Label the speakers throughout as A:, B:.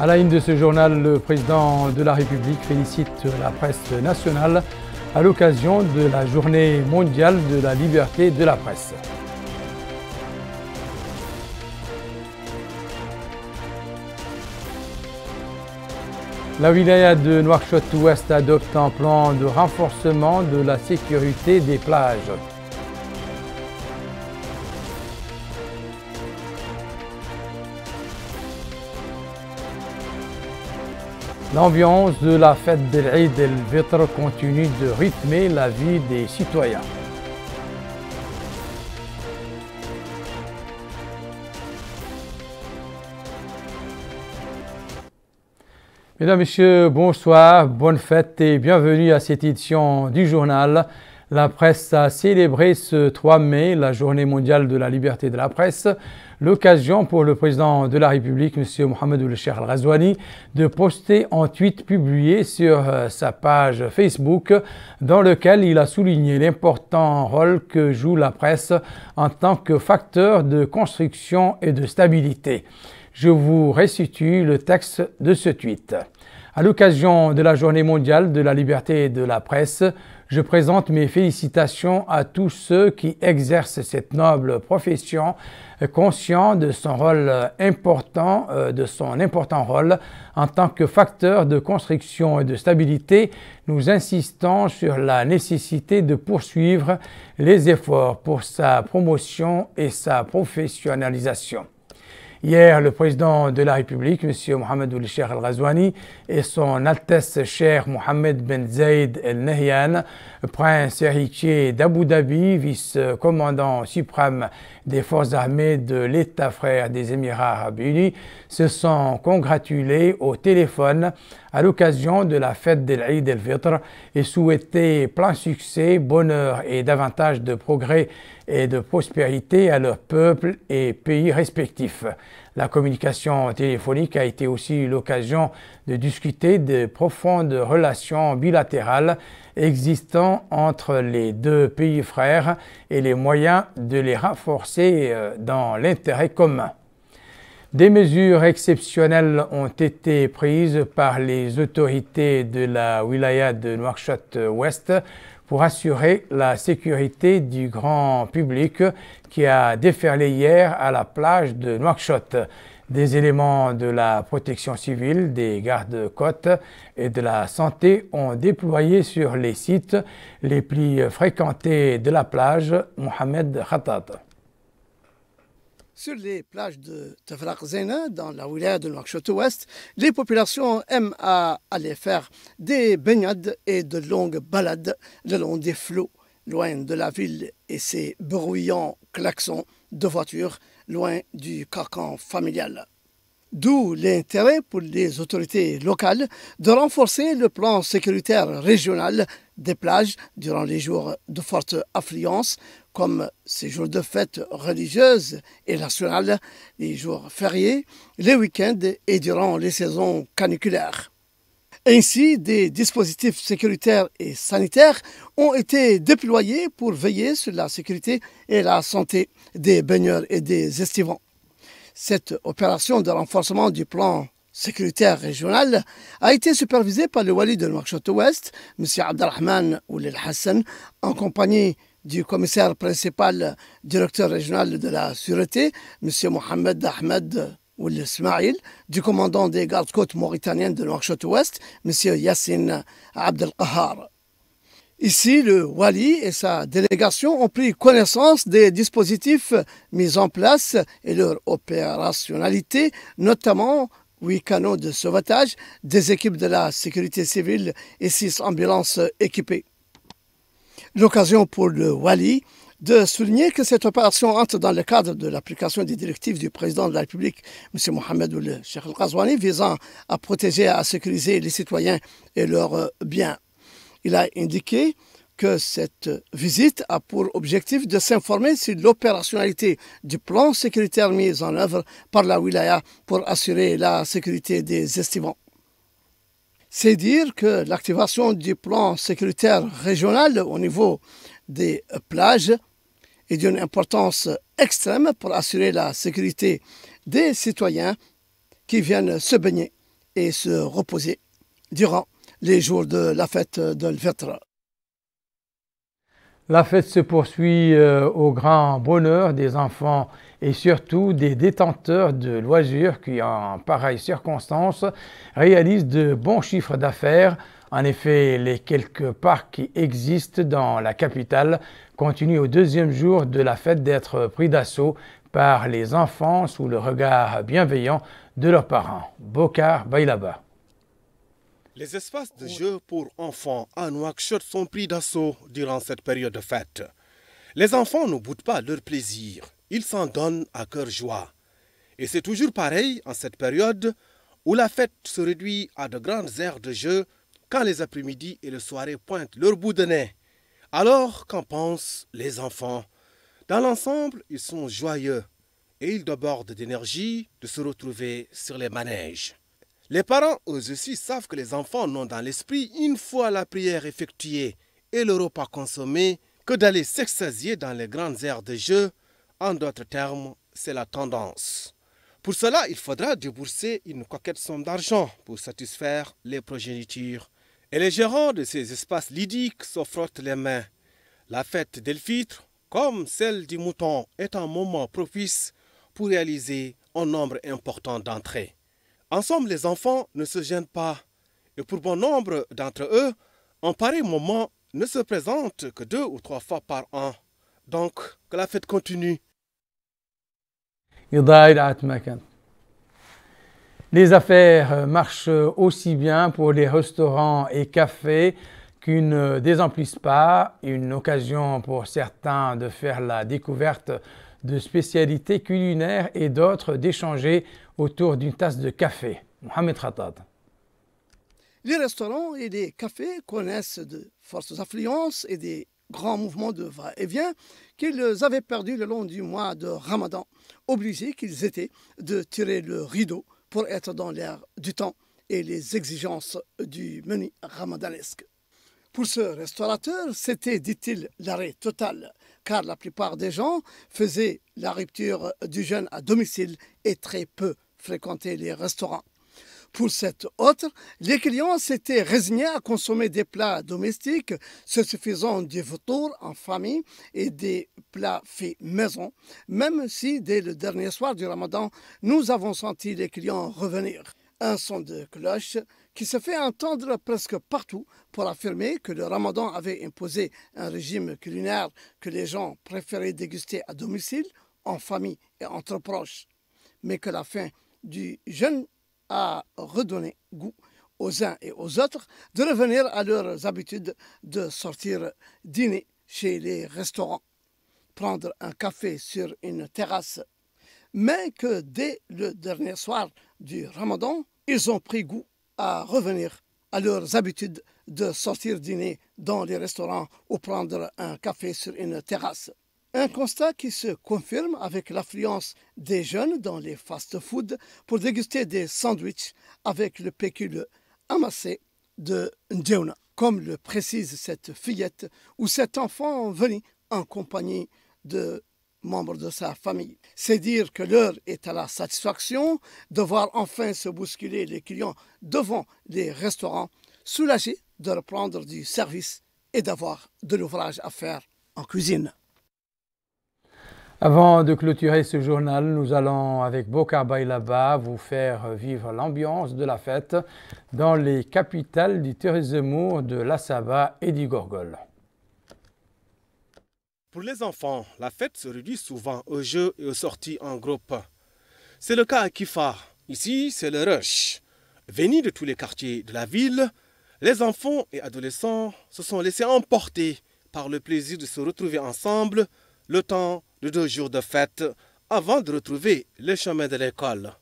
A: À la une de ce journal, le président de la République félicite la presse nationale à l'occasion de la journée mondiale de la liberté de la presse. La wilaya de noirchot ouest adopte un plan de renforcement de la sécurité des plages. L'ambiance de la fête de l'Aïd El continue de rythmer la vie des citoyens. Mesdames, Messieurs, bonsoir, bonne fête et bienvenue à cette édition du journal. La presse a célébré ce 3 mai la journée mondiale de la liberté de la presse l'occasion pour le président de la République, M. Mohamed Oulecher Al-Razouani, de poster un tweet publié sur euh, sa page Facebook, dans lequel il a souligné l'important rôle que joue la presse en tant que facteur de construction et de stabilité. Je vous restitue le texte de ce tweet. À l'occasion de la Journée mondiale de la liberté et de la presse, je présente mes félicitations à tous ceux qui exercent cette noble profession, conscients de son rôle important, euh, de son important rôle en tant que facteur de construction et de stabilité. Nous insistons sur la nécessité de poursuivre les efforts pour sa promotion et sa professionnalisation. Hier, le président de la République, M. Mohamed Oulichir Al-Ghazouani, et son Altesse Cheikh Mohamed Ben Zaid El Nahyan, prince héritier d'Abu Dhabi, vice-commandant suprême des forces armées de l'État frère des Émirats arabes unis, se sont congratulés au téléphone à l'occasion de la fête de l'Aïd el-Fitr et souhaité plein succès, bonheur et davantage de progrès et de prospérité à leurs peuples et pays respectifs. La communication téléphonique a été aussi l'occasion de discuter des profondes relations bilatérales existant entre les deux pays frères et les moyens de les renforcer euh, dans l'intérêt commun. Des mesures exceptionnelles ont été prises par les autorités de la wilaya de Nouakchott-Ouest pour assurer la sécurité du grand public qui a déferlé hier à la plage de Nouakchott. Des éléments de la protection civile, des gardes-côtes et de la santé ont déployé sur les sites les plus fréquentés de la plage Mohamed Khatat.
B: Sur les plages de Tafraq Zena, dans la wilaya de Nouakchott Ouest, les populations aiment à aller faire des baignades et de longues balades le long des flots, loin de la ville et ses bruyants klaxons de voitures, loin du carcan familial. D'où l'intérêt pour les autorités locales de renforcer le plan sécuritaire régional des plages durant les jours de forte affluence, comme ces jours de fêtes religieuses et nationales, les jours fériés, les week-ends et durant les saisons caniculaires. Ainsi, des dispositifs sécuritaires et sanitaires ont été déployés pour veiller sur la sécurité et la santé des baigneurs et des estivants. Cette opération de renforcement du plan sécuritaire régionale a été supervisé par le wali de Nouakchott-Ouest, M. Abdelrahman Oulil Hassan, en compagnie du commissaire principal directeur régional de la sûreté, M. Mohamed Ahmed Oul Ismail, du commandant des gardes-côtes mauritaniennes de Nouakchott-Ouest, M. Yassine Abdelkahar. Ici, le Wali et sa délégation ont pris connaissance des dispositifs mis en place et leur opérationnalité, notamment huit canaux de sauvetage, des équipes de la sécurité civile et six ambulances équipées. L'occasion pour le Wali de souligner que cette opération entre dans le cadre de l'application des directives du président de la République, M. Mohamed Oul Sheikh ghazouani visant à protéger et à sécuriser les citoyens et leurs biens. Il a indiqué que cette visite a pour objectif de s'informer sur l'opérationnalité du plan sécuritaire mis en œuvre par la wilaya pour assurer la sécurité des estivants. C'est dire que l'activation du plan sécuritaire régional au niveau des plages est d'une importance extrême pour assurer la sécurité des citoyens qui viennent se baigner et se reposer durant les jours de la fête de l'Vetra. La fête
A: se poursuit euh, au grand bonheur des enfants et surtout des détenteurs de loisirs qui, en pareilles circonstances, réalisent de bons chiffres d'affaires. En effet, les quelques parcs qui existent dans la capitale continuent au deuxième jour de la fête d'être pris d'assaut par les enfants sous le regard bienveillant de leurs parents. Bokar bas
C: les espaces de jeu pour enfants à Nouakchott sont pris d'assaut durant cette période de fête. Les enfants ne boutent pas leur plaisir, ils s'en donnent à cœur joie. Et c'est toujours pareil en cette période où la fête se réduit à de grandes aires de jeu quand les après-midi et les soirées pointent leur bout de nez. Alors, qu'en pensent les enfants Dans l'ensemble, ils sont joyeux et ils débordent d'énergie de se retrouver sur les manèges. Les parents, eux aussi, savent que les enfants n'ont dans l'esprit, une fois la prière effectuée et le repas consommé, que d'aller s'extasier dans les grandes aires de jeu. En d'autres termes, c'est la tendance. Pour cela, il faudra débourser une coquette somme d'argent pour satisfaire les progénitures. Et les gérants de ces espaces lydiques se frottent les mains. La fête d'Elfitre, comme celle du mouton, est un moment propice pour réaliser un nombre important d'entrées. Ensemble, les enfants ne se gênent pas. Et pour bon nombre d'entre eux, en pareil moment, ne se présente que deux ou trois fois par an. Donc, que la fête continue.
A: Les affaires marchent aussi bien pour les restaurants et cafés qu'une ne désemplissent pas, une occasion pour certains de faire la découverte de spécialités culinaires et d'autres d'échanger autour d'une tasse de café. Mohamed Khattad.
B: Les restaurants et les cafés connaissent de fortes affluences et des grands mouvements de va-et-vient qu'ils avaient perdus le long du mois de Ramadan, obligés qu'ils étaient de tirer le rideau pour être dans l'air du temps et les exigences du menu ramadanesque. Pour ce restaurateur, c'était, dit-il, l'arrêt total, car la plupart des gens faisaient la rupture du jeûne à domicile et très peu fréquenter les restaurants. Pour cette autre, les clients s'étaient résignés à consommer des plats domestiques se suffisant du vautour en famille et des plats faits maison, même si dès le dernier soir du ramadan, nous avons senti les clients revenir. Un son de cloche qui se fait entendre presque partout pour affirmer que le ramadan avait imposé un régime culinaire que les gens préféraient déguster à domicile, en famille et entre proches, mais que la faim du jeune à redonner goût aux uns et aux autres de revenir à leurs habitudes de sortir dîner chez les restaurants, prendre un café sur une terrasse, mais que dès le dernier soir du ramadan, ils ont pris goût à revenir à leurs habitudes de sortir dîner dans les restaurants ou prendre un café sur une terrasse. Un constat qui se confirme avec l'affluence des jeunes dans les fast-foods pour déguster des sandwichs avec le pécule amassé de Ndjeuna, comme le précise cette fillette ou cet enfant venu en compagnie de membres de sa famille. C'est dire que l'heure est à la satisfaction de voir enfin se bousculer les clients devant les restaurants, soulagés de reprendre du service et d'avoir de l'ouvrage à faire en cuisine.
A: Avant de clôturer ce journal, nous allons avec Bokar Bailaba vous faire vivre l'ambiance de la fête dans les capitales du tourisme de la Saba et du Gorgol.
C: Pour les enfants, la fête se réduit souvent aux jeux et aux sorties en groupe. C'est le cas à Kifa. Ici, c'est le rush. Venus de tous les quartiers de la ville, les enfants et adolescents se sont laissés emporter par le plaisir de se retrouver ensemble le temps de deux jours de fête avant de retrouver le chemin de l'école.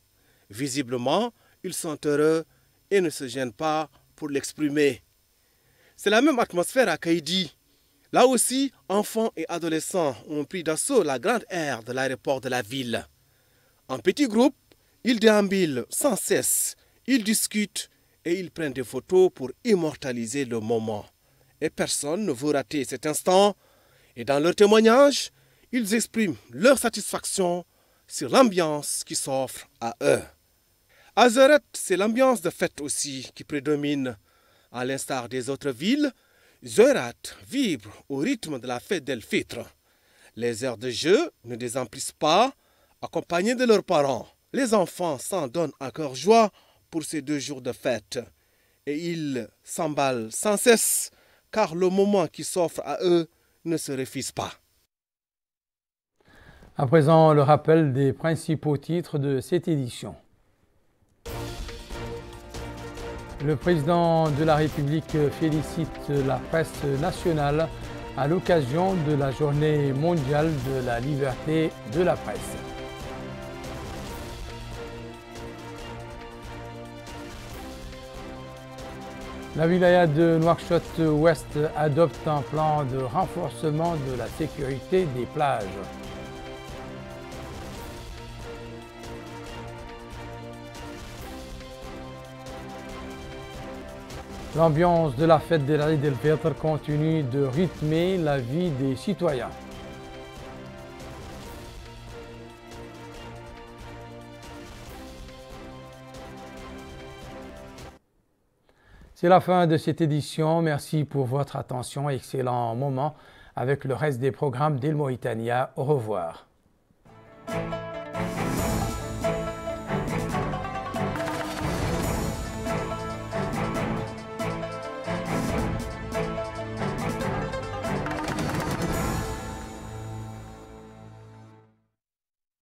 C: Visiblement, ils sont heureux et ne se gênent pas pour l'exprimer. C'est la même atmosphère à Kaidi. Là aussi, enfants et adolescents ont pris d'assaut la grande aire de l'aéroport de la ville. En petits groupes, ils déambulent sans cesse, ils discutent et ils prennent des photos pour immortaliser le moment. Et personne ne veut rater cet instant. Et dans leur témoignage ils expriment leur satisfaction sur l'ambiance qui s'offre à eux. À c'est l'ambiance de fête aussi qui prédomine. À l'instar des autres villes, Zerat vibre au rythme de la fête d'El Les heures de jeu ne désemplissent pas, accompagnés de leurs parents. Les enfants s'en donnent encore joie pour ces deux jours de fête. Et ils s'emballent sans cesse, car le moment qui s'offre à eux ne se refuse pas.
A: À présent, le rappel des principaux titres de cette édition. Le président de la République félicite la presse nationale à l'occasion de la journée mondiale de la liberté de la presse. La wilaya de Nouakchott-Ouest adopte un plan de renforcement de la sécurité des plages. L'ambiance de la fête de l'Aïd del Fitr continue de rythmer la vie des citoyens. C'est la fin de cette édition. Merci pour votre attention. Excellent moment avec le reste des programmes d'El Mauritania. Au revoir.